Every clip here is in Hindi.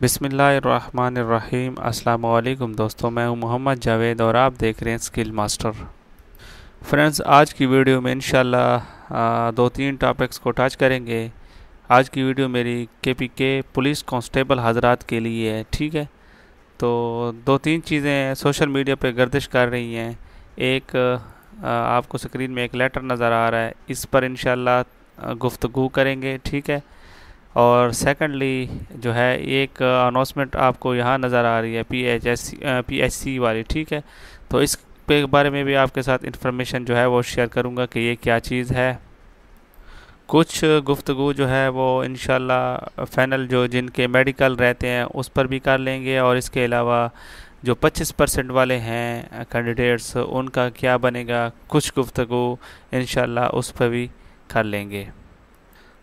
बिसमीम् अल्लाम दोस्तों मैं हूं मोहम्मद जावेद और आप देख रहे हैं स्किल मास्टर फ्रेंड्स आज की वीडियो में इन दो तीन टॉपिक्स को टच करेंगे आज की वीडियो मेरी के पी के पुलिस कांस्टेबल हजरात के लिए है ठीक है तो दो तीन चीज़ें सोशल मीडिया पर गर्दिश कर रही हैं एक आपको स्क्रीन में एक लेटर नज़र आ रहा है इस पर इन गुफ्तु करेंगे ठीक है और सेकेंडली जो है एक अनाउंसमेंट uh, आपको यहाँ नज़र आ रही है P H S P H C वाली ठीक है तो इस पे बारे में भी आपके साथ इन्फॉर्मेशन जो है वो शेयर करूँगा कि ये क्या चीज़ है कुछ गुफ्तगु जो है वो इन फाइनल जो जिनके मेडिकल रहते हैं उस पर भी कर लेंगे और इसके अलावा जो 25 परसेंट वाले हैं कैंडिडेट्स uh, उनका क्या बनेगा कुछ गुफ्तु इन उस पर भी कर लेंगे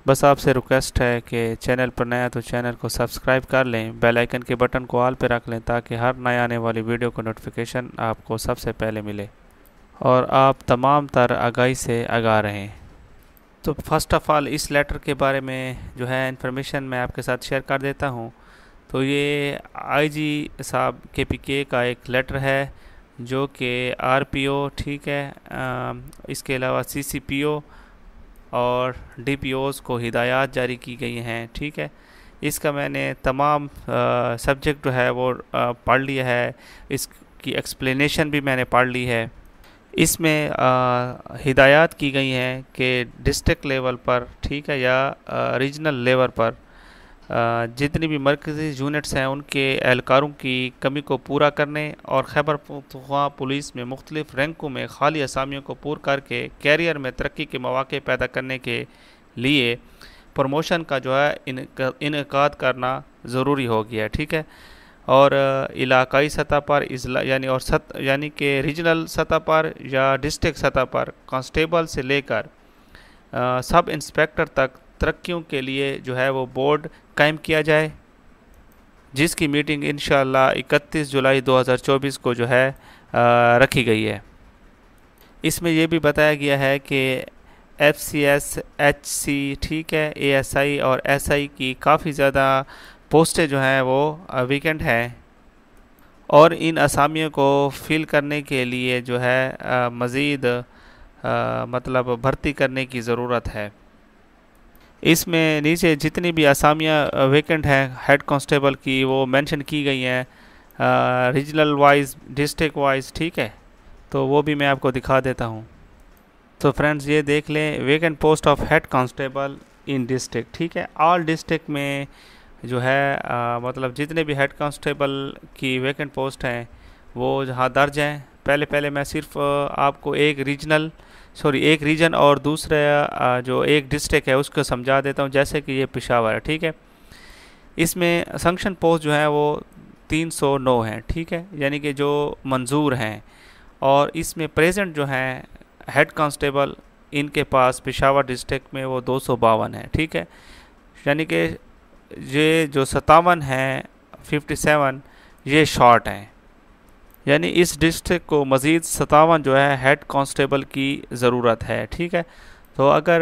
बस आपसे रिक्वेस्ट है कि चैनल पर नया तो चैनल को सब्सक्राइब कर लें बेल आइकन के बटन को ऑल पर रख लें ताकि हर नए आने वाली वीडियो का नोटिफिकेशन आपको सबसे पहले मिले और आप तमाम तर आगाही से आगा रहें तो फर्स्ट ऑफ़ ऑल इस लेटर के बारे में जो है इन्फॉर्मेशन मैं आपके साथ शेयर कर देता हूँ तो ये जी साहब के पी के का एक लेटर है जो कि ओ ठीक है आ, इसके अलावा सी सी और डी को हिदायत जारी की गई हैं ठीक है इसका मैंने तमाम सब्जेक्ट जो है वो आ, पढ़ लिया है इसकी एक्सप्लेनेशन भी मैंने पढ़ ली है इसमें हिदायत की गई हैं कि डिस्ट्रिक्ट लेवल पर ठीक है या रीजनल लेवल पर जितनी भी मरकज़ी यूनिट्स हैं उनके एहलकारों की कमी को पूरा करने और खैबर पख्तवा पुलिस में मुख्तलिफ रैंकों में खाली असामियों को पूर करके कैरियर में तरक्की के मौाक़े पैदा करने के लिए प्रमोशन का जो है इनका करना ज़रूरी हो गया है ठीक है और इलाकाई सतह पर इजला यानी और सत यानी कि रीजनल सतह पर या डिस्ट्रिक्ट सतह पर कांस्टेबल से लेकर सब इंस्पेक्टर तक तरक्कियों के लिए जो है वो बोर्ड कायम किया जाए जिसकी मीटिंग इन 31 जुलाई 2024 को जो है आ, रखी गई है इसमें यह भी बताया गया है कि F C S H C ठीक है ए एस आई और एस आई की काफ़ी ज़्यादा पोस्टें जो हैं वो वीकेंड हैं और इन असामियों को फिल करने के लिए जो है मज़ीद मतलब भर्ती करने की ज़रूरत है इसमें नीचे जितनी भी असामियाँ वेकेंट हैं हेड कांस्टेबल की वो मेंशन की गई हैं रीजनल वाइज डिस्ट्रिक्ट वाइज ठीक है तो वो भी मैं आपको दिखा देता हूँ तो फ्रेंड्स ये देख लें vacant post of head constable in district ठीक है ऑल डिस्ट्रिक्ट में जो है आ, मतलब जितने भी हेड कांस्टेबल की वेकेंट पोस्ट हैं वो जहाँ दर्ज हैं पहले पहले मैं सिर्फ आपको एक रीजनल सॉरी एक रीजन और दूसरा जो एक डिस्ट्रिक्ट है उसको समझा देता हूँ जैसे कि ये पिशावर है ठीक है इसमें संक्शन पोस्ट जो है वो 309 हैं ठीक है यानी कि जो मंजूर हैं और इसमें प्रेजेंट जो हैं हेड कांस्टेबल इनके पास पिशावर डिस्ट्रिक्ट में वो दो है ठीक है यानी कि ये जो सतावन हैं 57 ये शॉर्ट हैं यानी इस डिस्ट्रिक्ट को मज़ीद सतावन जो है हेड कांस्टेबल की ज़रूरत है ठीक है तो अगर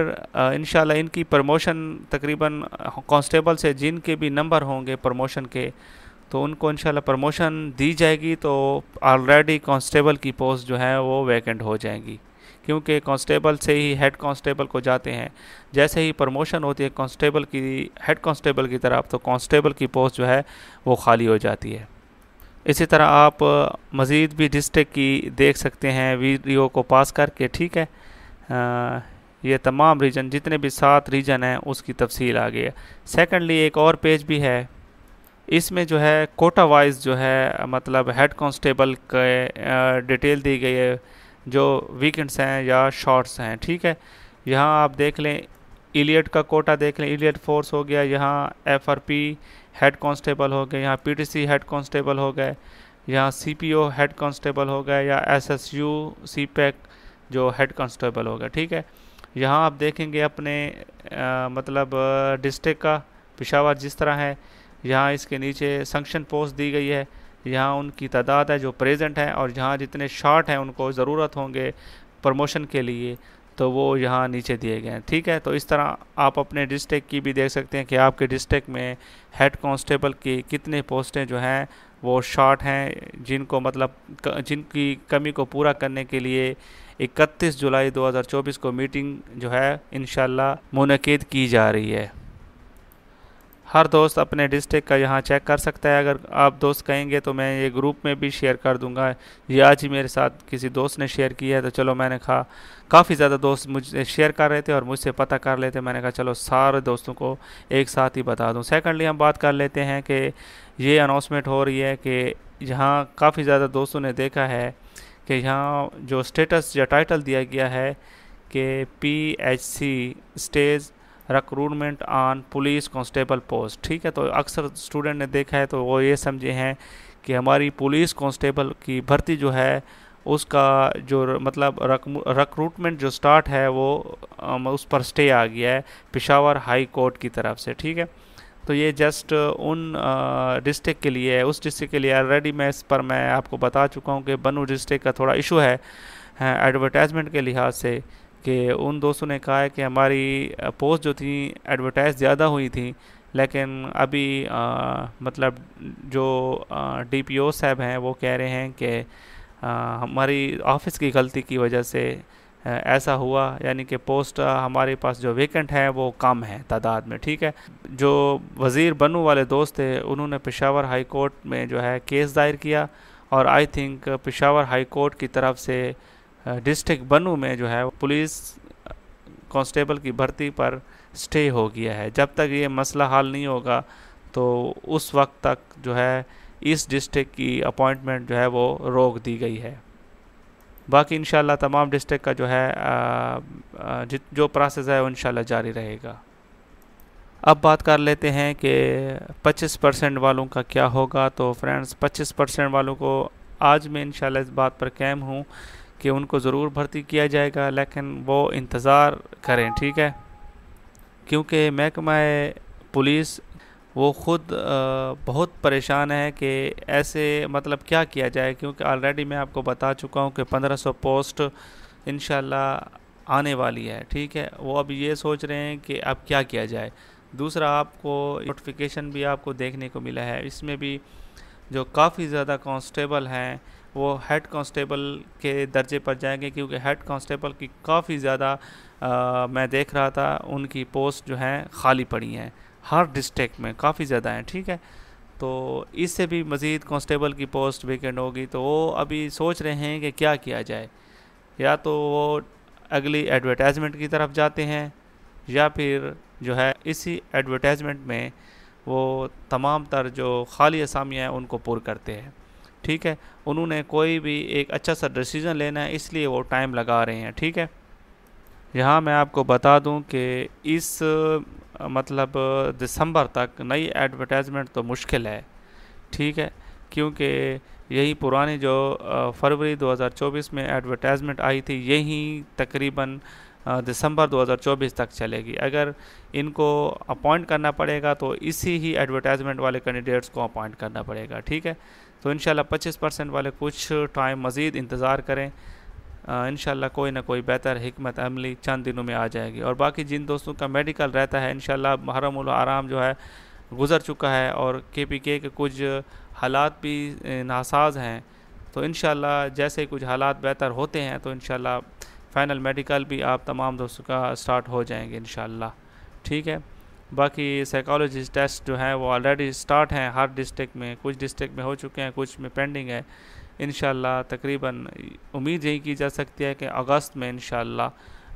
इन इनकी प्रमोशन तकरीबन कांस्टेबल से जिनके भी नंबर होंगे प्रमोशन के तो उनको इन प्रमोशन दी जाएगी तो ऑलरेडी कांस्टेबल की पोस्ट जो है वो वैकेंट हो जाएगी क्योंकि कांस्टेबल से ही हेड कांस्टेबल को जाते हैं जैसे ही प्रमोशन होती है कांस्टेबल की हेड कांस्टेबल की तरफ तो कांस्टेबल की पोस्ट जो है वो खाली हो जाती है इसी तरह आप मज़ीद भी डिस्ट्रिक की देख सकते हैं वीडियो को पास करके ठीक है आ, ये तमाम रीजन जितने भी सात रीजन हैं उसकी तफसील आ गई है सेकेंडली एक और पेज भी है इसमें जो है कोटा वाइज जो है मतलब हेड कांस्टेबल के डिटेल दी गई है जो वीकेंड्स हैं या शॉर्ट्स हैं ठीक है यहाँ आप देख लें इलियट का कोटा देख लें इलियट फोर्स हो गया यहाँ F R P head constable हो गए यहाँ P T C head constable हो गए यहाँ C P O head constable हो गए या एस एस यू सी पैक जो हेड कॉन्स्टेबल हो गए ठीक है यहाँ आप देखेंगे अपने आ, मतलब डिस्ट्रिक्ट का पिशावर जिस तरह है यहाँ इसके नीचे संक्शन पोस्ट दी गई है यहाँ उनकी तादाद है जो प्रेजेंट है और जहाँ जितने शार्ट हैं उनको ज़रूरत होंगे प्रमोशन के लिए तो वो यहाँ नीचे दिए गए हैं ठीक है तो इस तरह आप अपने डिस्ट्रिक्ट की भी देख सकते हैं कि आपके डिस्ट्रिक्ट में हेड कांस्टेबल की कितनी पोस्टें जो हैं वो शॉर्ट हैं जिनको मतलब जिनकी कमी को पूरा करने के लिए 31 जुलाई 2024 को मीटिंग जो है इन मुनद की जा रही है हर दोस्त अपने डिस्ट्रिक का यहाँ चेक कर सकता है अगर आप दोस्त कहेंगे तो मैं ये ग्रुप में भी शेयर कर दूंगा ये आज ही मेरे साथ किसी दोस्त ने शेयर किया है तो चलो मैंने कहा काफ़ी ज़्यादा दोस्त मुझे शेयर कर रहे थे और मुझसे पता कर लेते मैंने कहा चलो सारे दोस्तों को एक साथ ही बता दूँ सेकेंडली हम बात कर लेते हैं कि ये अनाउंसमेंट हो रही है कि यहाँ काफ़ी ज़्यादा दोस्तों ने देखा है कि यहाँ जो स्टेटस या टाइटल दिया गया है कि P H C stage recruitment on police constable post ठीक है तो अक्सर स्टूडेंट ने देखा है तो वो ये समझे हैं कि हमारी पुलिस कांस्टेबल की भर्ती जो है उसका जो मतलब रिक्रूटमेंट जो स्टार्ट है वो उस पर स्टे आ गया है पिशावर हाई कोर्ट की तरफ से ठीक है तो ये जस्ट उन डिस्ट्रिक्ट के लिए उस डिस्ट्रिक्ट के लिए ऑलरेडी मैं इस पर मैं आपको बता चुका हूँ कि बनू डिस्ट्रिक्ट का थोड़ा इशू है एडवर्टाइजमेंट के लिहाज से कि उन दोस्तों ने कहा है कि हमारी पोस्ट जो थी एडवर्टाइज़ ज़्यादा हुई थी लेकिन अभी आ, मतलब जो डी पी ओ साहब हैं वो कह रहे हैं कि हमारी ऑफिस की गलती की वजह से ऐसा हुआ यानी कि पोस्ट हमारे पास जो वेकेंट है वो कम है तादाद में ठीक है जो वज़ीर बनू वाले दोस्त थे उन्होंने पेशावर हाई कोर्ट में जो है केस दायर किया और I think Peshawar high court की तरफ से डिस्ट्रिक्ट बनू में जो है पुलिस कांस्टेबल की भर्ती पर स्टे हो गया है जब तक ये मसला हल नहीं होगा तो उस वक्त तक जो है इस डिस्ट्रिक्ट की अपॉइंटमेंट जो है वो रोक दी गई है बाकी इन तमाम डिस्ट्रिक्ट का जो है जित जो प्रोसेस है वो इन जारी रहेगा अब बात कर लेते हैं कि 25 परसेंट वालों का क्या होगा तो फ्रेंड्स 25 परसेंट वालों को आज मैं इन इस बात पर कैम हूँ कि उनको ज़रूर भर्ती किया जाएगा लेकिन वो इंतज़ार करें ठीक है क्योंकि महकमा पुलिस वो ख़ुद बहुत परेशान है कि ऐसे मतलब क्या किया जाए क्योंकि ऑलरेडी मैं आपको बता चुका हूँ कि 1500 पोस्ट इन आने वाली है ठीक है वो अब ये सोच रहे हैं कि अब क्या किया जाए दूसरा आपको नोटिफिकेशन भी आपको देखने को मिला है इसमें भी जो काफ़ी ज़्यादा कांस्टेबल हैं वो हेड कांस्टेबल के दर्जे पर जाएंगे क्योंकि हेड कांस्टेबल की काफ़ी ज़्यादा मैं देख रहा था उनकी पोस्ट जो हैं खाली पड़ी हैं हर डिस्ट्रिक्ट में काफ़ी ज़्यादा हैं ठीक है तो इससे भी मज़ीद कांस्टेबल की पोस्ट वेकेंट होगी तो वो अभी सोच रहे हैं कि क्या किया जाए या तो वो अगली एडवर्टाइजमेंट की तरफ जाते हैं या फिर जो है इसी एडवर्टाइजमेंट में वो तमाम तर जो खाली असामियाँ हैं उनको पुर करते हैं ठीक है उन्होंने कोई भी एक अच्छा सा डिसीज़न लेना है इसलिए वो टाइम लगा रहे हैं ठीक है यहाँ मैं आपको बता दूं कि इस मतलब दिसंबर तक नई एडवर्टाइजमेंट तो मुश्किल है ठीक है क्योंकि यही पुरानी जो फरवरी 2024 में एडवर्टाइजमेंट आई थी यही तकरीबन दिसंबर 2024 तक चलेगी अगर इनको अपॉइंट करना पड़ेगा तो इसी ही एडवर्टाइजमेंट वाले कैंडिडेट्स को अपॉइंट करना पड़ेगा ठीक है तो इन पच्चीस परसेंट वाले कुछ टाइम मज़ीद इंतज़ार करें इन कोई ना कोई बेहतर हमत अमली चंद दिनों में आ जाएगी और बाकी जिन दोस्तों का मेडिकल रहता है इन महरम आराम जो है गुज़र चुका है और के पी के के कुछ हालात भी नासाज हैं तो इन जैसे कुछ हालात बेहतर होते हैं तो इन फ़ाइनल मेडिकल भी आप तमाम दोस्तों का स्टार्ट हो जाएंगे इन ठीक है बाकी साइकोलॉजिस्ट टेस्ट जो हैं वो ऑलरेडी स्टार्ट हैं हर डिस्ट्रिक्ट में कुछ डिस्ट्रिक्ट में हो चुके हैं कुछ में पेंडिंग है इन तकरीबन उम्मीद यही की जा सकती है कि अगस्त में इन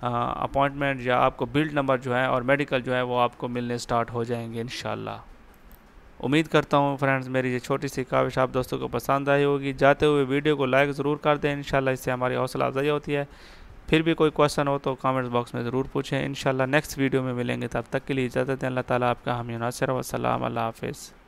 अपॉइंटमेंट या आपको बिल्ड नंबर जो है और मेडिकल जो है वो आपको मिलने स्टार्ट हो जाएंगे इन उम्मीद करता हूँ फ्रेंड्स मेरी ये छोटी सी काविश आप दोस्तों को पसंद आई होगी जाते हुए वीडियो को लाइक ज़रूर कर दें इन इससे हमारी हौसला अफजाई होती है फिर भी कोई क्वेश्चन हो तो कमेंट्स बॉक्स में ज़रूर पूछें इन नेक्स्ट वीडियो में मिलेंगे तब तक के लिए इजाज़त अल्लाह ताला आपका हमीनासर वसलाम अल्लाह हाफिज़